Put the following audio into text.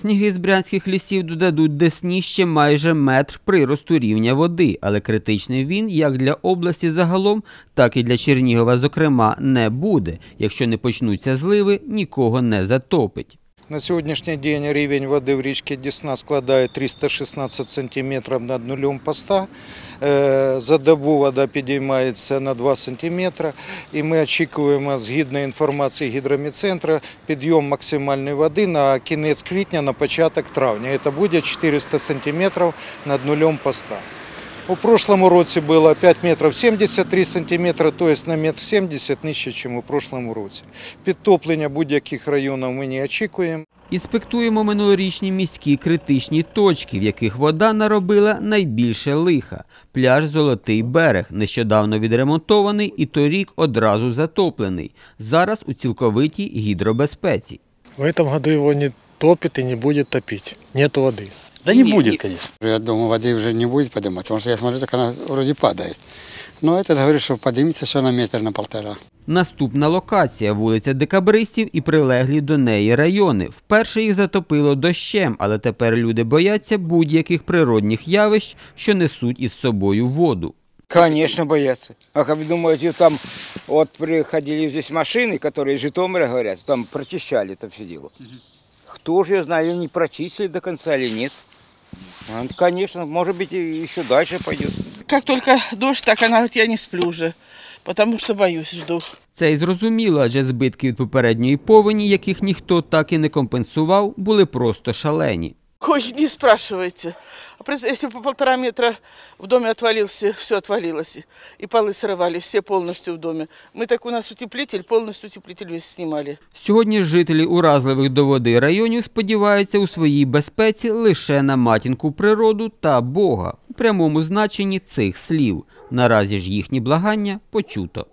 Сніги з брянських лісів додадуть Десні ще майже метр приросту рівня води, але критичний він як для області загалом, так і для Чернігова, зокрема, не буде. Якщо не почнуться зливи, нікого не затопить. На сьогоднішній день рівень води в річці Дісна складає 316 сантиметрів над нулем поста. Э, за добу вода підіймається на 2 сантиметри. І ми очікуємо, згідно інформації гідроміцентру, підйом максимальної води на кінець квітня, на початок травня. Це буде 400 сантиметрів над нулем поста. У прошлом році було 5 метрів 73 сантиметри, тобто на метр 70 нижче, ніж у прошлому році. Підтоплення будь-яких районів ми не очікуємо. Інспектуємо минулорічні міські критичні точки, в яких вода наробила найбільше лиха. Пляж Золотий берег нещодавно відремонтований і торік одразу затоплений. Зараз у цілковитій гідробезпеці. В цьому році його не топить і не буде топити. Нет води. Да не будет, конечно. Я думаю, воды уже не будет подниматься, потому что я смотрю, так она вроде падает. Но этот говорит, что поднимется все на метр, на полтора. Наступна локація вулиця Декабристів і прилеглі до неї райони. Вперше їх затопило дощем, але тепер люди бояться будь-яких природних явищ, що несуть із собою воду. Конечно, боятся. А как вы там вот приходили здесь машины, которые из Житомира говорят, там прочищали это все дело. Кто же, я знаю, не прочислили до конца или нет. Ну, конечно, может быть, еще дальше пойдет. Как только дождь, так она говорит, я не сплю уже, потому что боюсь, жду. Це й зрозуміло, адже збитки від попередньої повені, яких ніхто так і не компенсував, були просто шалені. Ой, не спрашивайте если по полтора метра в доме отвалилось, все отвалилось. И полы срывали, все полностью в доме. Мы так у нас утеплитель, полностью утеплитель весь снимали. Сьогодні жителі уразливих до води районів сподіваються у своїй безпеці лише на матінку природу та Бога. У прямому значенні цих слів. Наразі ж їхні благання почуто.